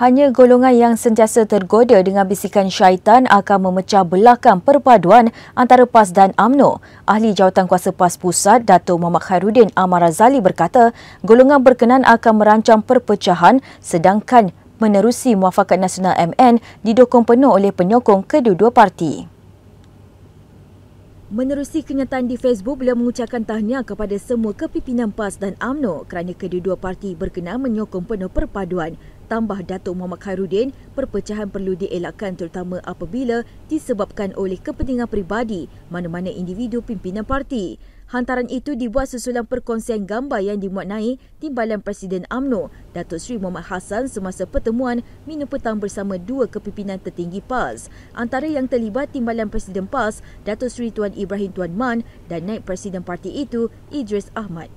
Hanya golongan yang sentiasa tergoda dengan bisikan syaitan akan memecah belahkan perpaduan antara PAS dan AMNO. Ahli Jawatankuasa PAS Pusat, Dato' Muhammad Khairuddin Amar Azali berkata, golongan berkenan akan merancang perpecahan sedangkan menerusi muafakat nasional MN didukung penuh oleh penyokong kedua-dua parti. Menerusi kenyataan di Facebook, beliau mengucapkan tahniah kepada semua kepimpinan PAS dan AMNO kerana kedua-dua parti berkenaan menyokong penuh perpaduan tambah Datuk Muhammad Khairuddin, perpecahan perlu dielakkan terutama apabila disebabkan oleh kepentingan peribadi mana-mana individu pimpinan parti. Hantaran itu dibuat susulan perkongsian gambar yang dimuat naik Timbalan Presiden AMNO, Datuk Seri Muhammad Hassan semasa pertemuan minum petang bersama dua kepimpinan tertinggi PAS. Antara yang terlibat Timbalan Presiden PAS, Datuk Seri Tuan Ibrahim Tuan Man dan Naib Presiden Parti itu, Idris Ahmad.